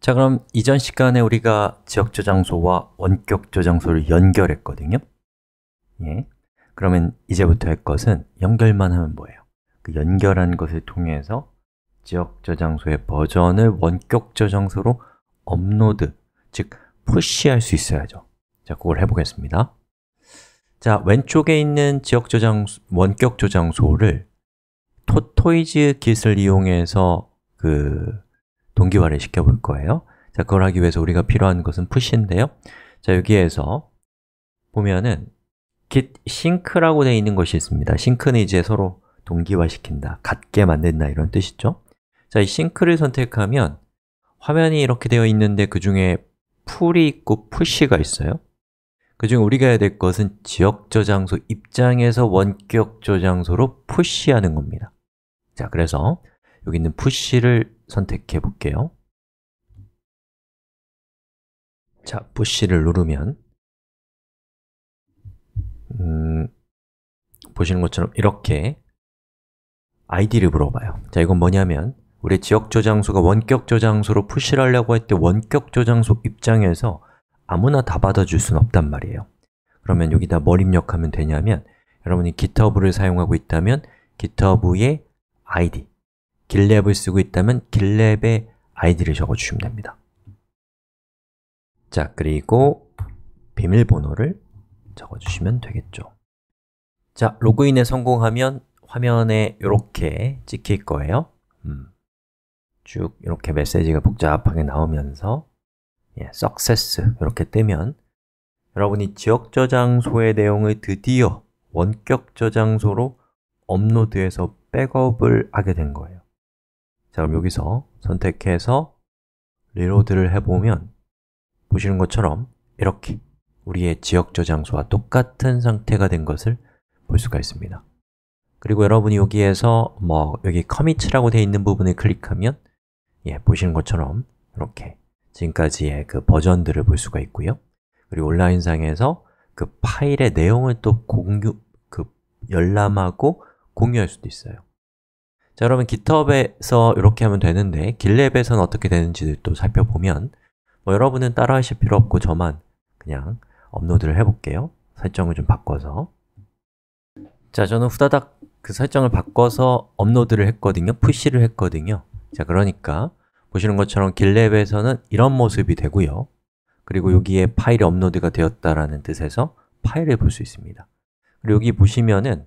자 그럼 이전 시간에 우리가 지역저 장소와 원격저 장소를 연결했거든요 예. 그러면 이제부터 할 것은 연결만 하면 뭐예요? 그 연결한 것을 통해서 지역 저장소의 버전을 원격 저장소로 업로드, 즉 푸시할 수 있어야죠 자, 그걸 해보겠습니다 자, 왼쪽에 있는 지역 저장 소 원격 저장소를 토토이즈 깃을 이용해서 그 동기화를 시켜볼 거예요 자, 그걸 하기 위해서 우리가 필요한 것은 푸시인데요 자, 여기에서 보면은 git sync라고 되어 있는 것이 있습니다 싱크 n c 는 이제 서로 동기화시킨다, 같게 만든다 이런 뜻이죠 자, 이싱크를 선택하면 화면이 이렇게 되어 있는데 그 중에 풀이 있고 푸시가 있어요 그 중에 우리가 해야 될 것은 지역 저장소 입장에서 원격 저장소로 푸시하는 겁니다 자, 그래서 여기 있는 푸시를 선택해 볼게요. 자, 푸시를 누르면 음, 보시는 것처럼 이렇게 아이디를 물어봐요. 자, 이건 뭐냐면 우리 지역 저장소가 원격 저장소로 푸시를 하려고 할 때 원격 저장소 입장에서 아무나 다 받아줄 수는 없단 말이에요. 그러면 여기다 뭘 입력하면 되냐면 여러분이 GitHub를 사용하고 있다면 GitHub의 아이디 길랩을 쓰고 있다면 길랩의 아이디를 적어주시면 됩니다 자, 그리고 비밀번호를 적어주시면 되겠죠 자, 로그인에 성공하면 화면에 이렇게 찍힐 거예요 음. 쭉 이렇게 메시지가 복잡하게 나오면서 예, success 이렇게 뜨면 여러분이 지역 저장소의 내용을 드디어 원격 저장소로 업로드해서 백업을 하게 된 거예요 자, 그럼 여기서 선택해서 리로드를 해보면 보시는 것처럼 이렇게 우리의 지역 저장소와 똑같은 상태가 된 것을 볼 수가 있습니다 그리고 여러분이 여기에서 뭐 여기 커밋이라고 되어 있는 부분을 클릭하면 예, 보시는 것처럼 이렇게 지금까지의 그 버전들을 볼 수가 있고요 그리고 온라인상에서 그 파일의 내용을 또 공유, 그 열람하고 공유할 수도 있어요 자그러분 GitHub에서 이렇게 하면 되는데 길랩에서는 어떻게 되는지를 또 살펴보면 뭐 여러분은 따라 하실 필요 없고 저만 그냥 업로드를 해볼게요 설정을 좀 바꿔서 자 저는 후다닥 그 설정을 바꿔서 업로드를 했거든요 푸시를 했거든요 자 그러니까 보시는 것처럼 길랩에서는 이런 모습이 되고요 그리고 여기에 파일이 업로드가 되었다라는 뜻에서 파일을 볼 수 있습니다 그리고 여기 보시면은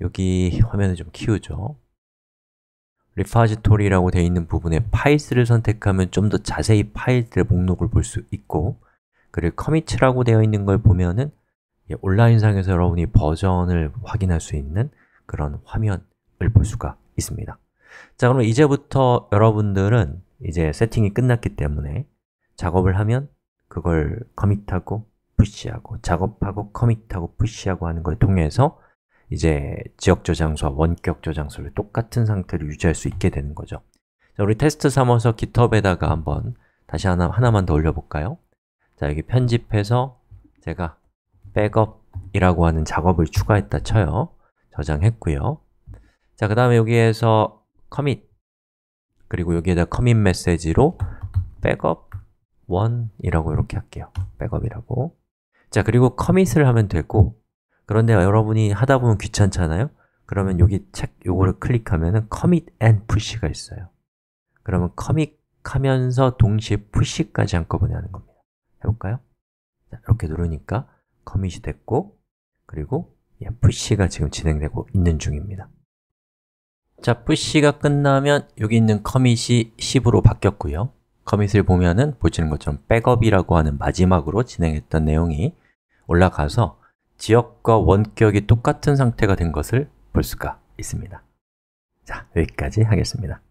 여기 화면을 좀 키우죠 리파지토리라고 되어 있는 부분에 파일스를 선택하면 좀 더 자세히 파일들의 목록을 볼 수 있고 그리고 커밋이라고 되어 있는 걸 보면은 온라인상에서 여러분이 버전을 확인할 수 있는 그런 화면을 볼 수가 있습니다 자 그럼 이제부터 여러분들은 이제 세팅이 끝났기 때문에 작업을 하면 그걸 커밋하고 푸시하고 작업하고 커밋하고 푸시하고 하는 걸 통해서 이제 지역 저장소와 원격 저장소를 똑같은 상태로 유지할 수 있게 되는 거죠. 자, 우리 테스트 삼아서 GitHub에다가 한번 다시 하나, 하나만 더 올려볼까요? 자, 여기 편집해서 제가 백업이라고 하는 작업을 추가했다 쳐요. 저장했고요. 자, 그 다음에 여기에서 commit 그리고 여기에다 commit 메시지로 백업 1이라고 이렇게 할게요. 백업이라고 자, 그리고 c o m m i t 을 하면 되고 그런데 여러분이 하다 보면 귀찮잖아요? 그러면 음. 여기 책 요거를 클릭하면은 commit and push가 있어요. 그러면 commit 하면서 동시에 push까지 한꺼번에 하는 겁니다. 해볼까요? 자, 이렇게 누르니까 c o m m i t 이 됐고 그리고 예, push가 지금 진행되고 있는 중입니다. 자, push가 끝나면 여기 있는 c o m m i t 이 10으로 바뀌었고요. c o m m i t 을 보면은 보시는 것처럼 백업이라고 하는 마지막으로 진행했던 내용이 올라가서 지역과 원격이 똑같은 상태가 된 것을 볼 수가 있습니다. 자, 여기까지 하겠습니다.